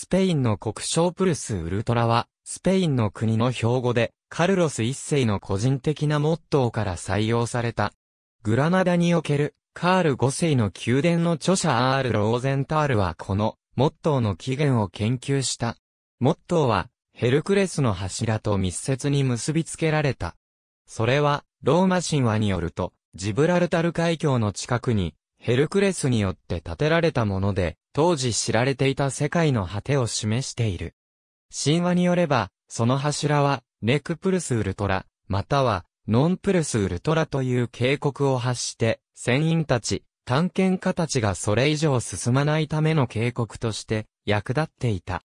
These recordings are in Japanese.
スペインの国章プルスウルトラは、スペインの国の標語で、カルロス一世の個人的なモットーから採用された。グラナダにおける、カール5世の宮殿の著者アール・ローゼンタールはこの、モットーの起源を研究した。モットーは、ヘルクレスの柱と密接に結びつけられた。それは、ローマ神話によると、ジブラルタル海峡の近くに、ヘルクレスによって建てられたもので、当時知られていた世界の果てを示している。神話によれば、その柱は、ネクプルスウルトラ、または、ノンプルスウルトラという警告を発して、船員たち、探検家たちがそれ以上進まないための警告として、役立っていた。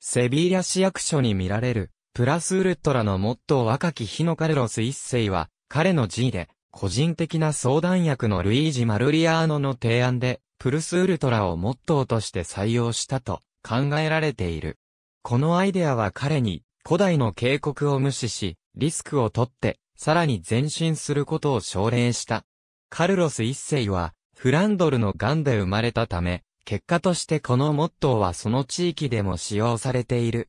セビーリ市役所に見られる、プラスウルトラのモットー若き日のカルロス一世は、彼の G で、個人的な相談役のルイージ・マルリアーノの提案で、プルスウルトラをモットーとして採用したと考えられている。このアイデアは彼に古代の警告を無視し、リスクを取って、さらに前進することを奨励した。カルロス一世は、フランドルのガンで生まれたため、結果としてこのモットーはその地域でも使用されている。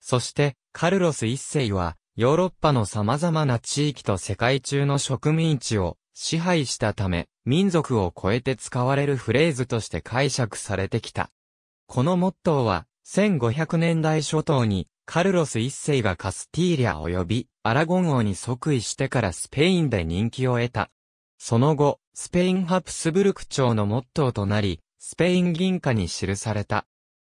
そして、カルロス一世は、ヨーロッパの様々な地域と世界中の植民地を支配したため、民族を超えて使われるフレーズとして解釈されてきた。このモットーは、1500年代初頭に、カルロス一世がカスティーリャ及び、アラゴン王に即位してからスペインで人気を得た。その後、スペインハプスブルク朝のモットーとなり、スペイン銀貨に記された。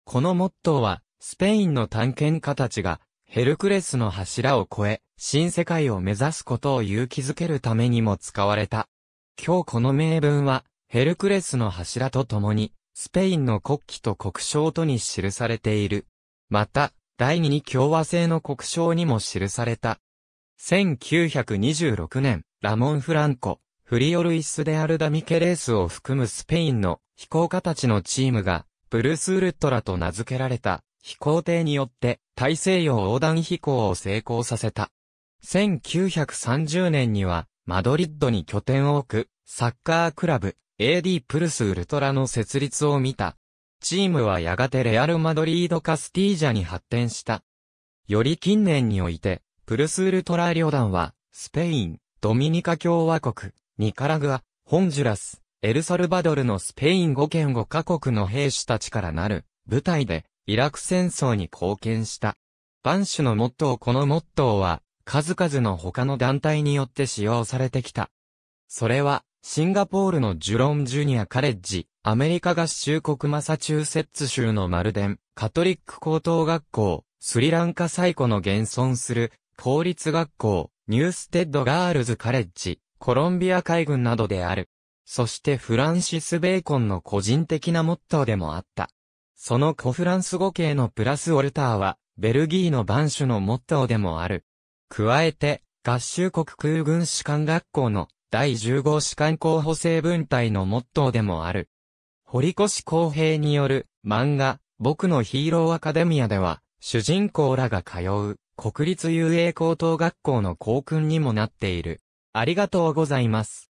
このモットーは、スペインの探検家たちが、ヘルクレスの柱を越え、新世界を目指すことを勇気づけるためにも使われた。今日この名文は、ヘルクレスの柱と共に、スペインの国旗と国章とに記されている。また、第二に共和制の国章にも記された。1926年、ラモン・フランコ、フリオルイス・デ・アルダ・ミケレースを含むスペインの飛行家たちのチームが、ブルース・ウルトラと名付けられた飛行艇によって大西洋横断飛行を成功させた。1930年には、マドリッドに拠点を置く、サッカークラブ、AD プルスウルトラの設立を見た。チームはやがてレアル・マドリード・カスティージャに発展した。より近年において、プルスウルトラ旅団は、スペイン、ドミニカ共和国、ニカラグア、ホンジュラス、エルサルバドルのスペイン5県5カ国の兵士たちからなる、部隊で、イラク戦争に貢献した。バンシュのモットーこのモットーは、数々の他の団体によって使用されてきた。それは、シンガポールのジュロンジュニアカレッジ、アメリカ合衆国マサチューセッツ州のマルデン、カトリック高等学校、スリランカ最古の現存する、公立学校、ニューステッドガールズカレッジ、コロンビア海軍などである。そしてフランシス・ベーコンの個人的なモットーでもあった。その古フランス語系のプラス・オルターは、ベルギーの番種のモットーでもある。加えて、合衆国空軍士官学校の第15士官候補生分隊のモットーでもある。堀越公平による漫画、僕のヒーローアカデミアでは、主人公らが通う国立遊泳高等学校の校訓にもなっている。ありがとうございます。